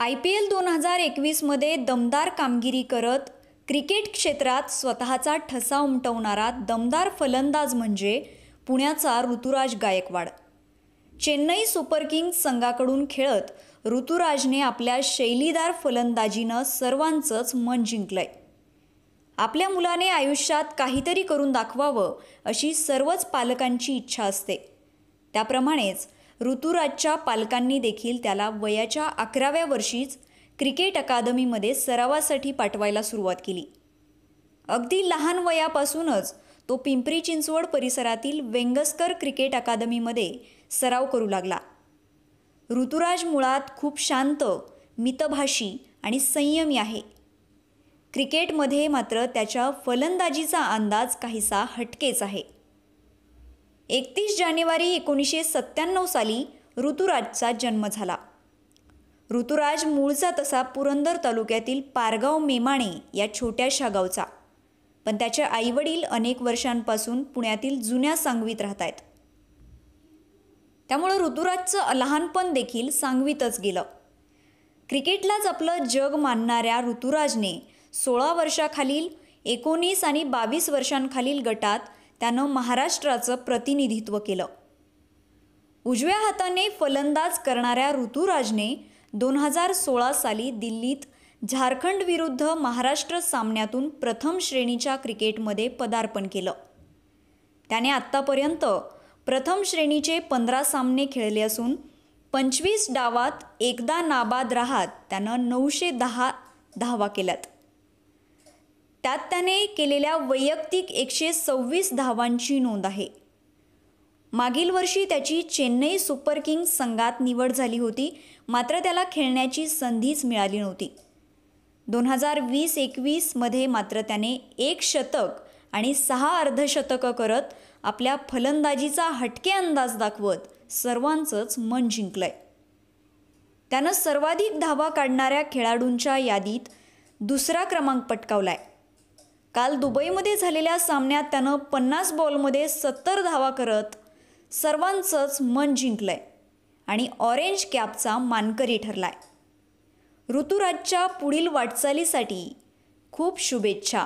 I P L दोन हजार एकवीसमध्ये दमदार कामगिरी करत क्रिकेट क्षेत्रात स्वतःचा ठसा उमटवणारा दमदार फलंदाज म्हणजे पुण्याचा ऋतुराज गायकवाड चेन्नई सुपर किंग्ज संघाकडून खेळत ऋतुराजने आपल्या शैलीदार फलंदाजीनं सर्वांचंच मन जिंकलंय आपल्या मुलाने आयुष्यात काहीतरी करून दाखवावं अशी सर्वच पालकांची इच्छा असते त्याप्रमाणेच ऋतुराजच्या पालकांनी देखील त्याला वयाच्या अकराव्या वर्षीच क्रिकेट अकादमीमध्ये सरावासाठी पाठवायला सुरुवात केली अगदी लहान वयापासूनच तो पिंपरी चिंचवड परिसरातील वेंगस्कर क्रिकेट अकादमीमध्ये सराव करू लागला ऋतुराज मुळात खूप शांत मितभाषी आणि संयमी आहे क्रिकेटमध्ये मात्र त्याच्या फलंदाजीचा अंदाज काहीसा हटकेच आहे एकतीस जानेवारी एकोणीसशे सत्त्याण्णव साली ऋतुराजचा जन्म झाला ऋतुराज मूळचा तसा पुरंदर तालुक्यातील पारगाव मेमाणे या छोट्याशा गावचा पण त्याचे आईवडील अनेक वर्षांपासून पुण्यातील जुन्या सांगवीत राहत आहेत त्यामुळं ऋतुराजचं लहानपण देखील सांगवीतच गेलं क्रिकेटलाच आपलं जग मानणाऱ्या ऋतुराजने सोळा वर्षाखालील एकोणीस आणि बावीस वर्षांखालील गटात त्यानं महाराष्ट्राचं प्रतिनिधित्व केलं उजव्या हाताने फलंदाज करणाऱ्या ऋतुराजने दोन हजार सोळा साली दिल्लीत झारखंड विरुद्ध महाराष्ट्र सामन्यातून प्रथम श्रेणीच्या क्रिकेटमध्ये पदार्पण केलं त्याने आत्तापर्यंत प्रथम श्रेणीचे पंधरा सामने खेळले असून पंचवीस डावात एकदा नाबाद राहत त्यानं नऊशे दहा धावा केल्यात त्यात त्याने केलेल्या वैयक्तिक एकशे सव्वीस धावांची नोंद आहे मागील वर्षी त्याची चेन्नई सुपर किंग्स संघात निवड झाली होती मात्र त्याला खेळण्याची संधीच मिळाली नव्हती दोन हजार वीस एकवीसमध्ये मात्र त्याने एक शतक आणि सहा अर्धशतकं करत आपल्या फलंदाजीचा हटके अंदाज दाखवत सर्वांचंच मन जिंकलंय त्यानं सर्वाधिक धावा काढणाऱ्या खेळाडूंच्या यादीत दुसरा क्रमांक पटकावलाय काल दुबईमध्ये झालेल्या सामन्यात त्यानं पन्नास बॉलमध्ये सत्तर धावा करत सर्वांचंच मन जिंकलंय आणि ऑरेंज कॅपचा मानकरी ठरलाय ऋतुराजच्या पुढील वाटचालीसाठी खूप शुभेच्छा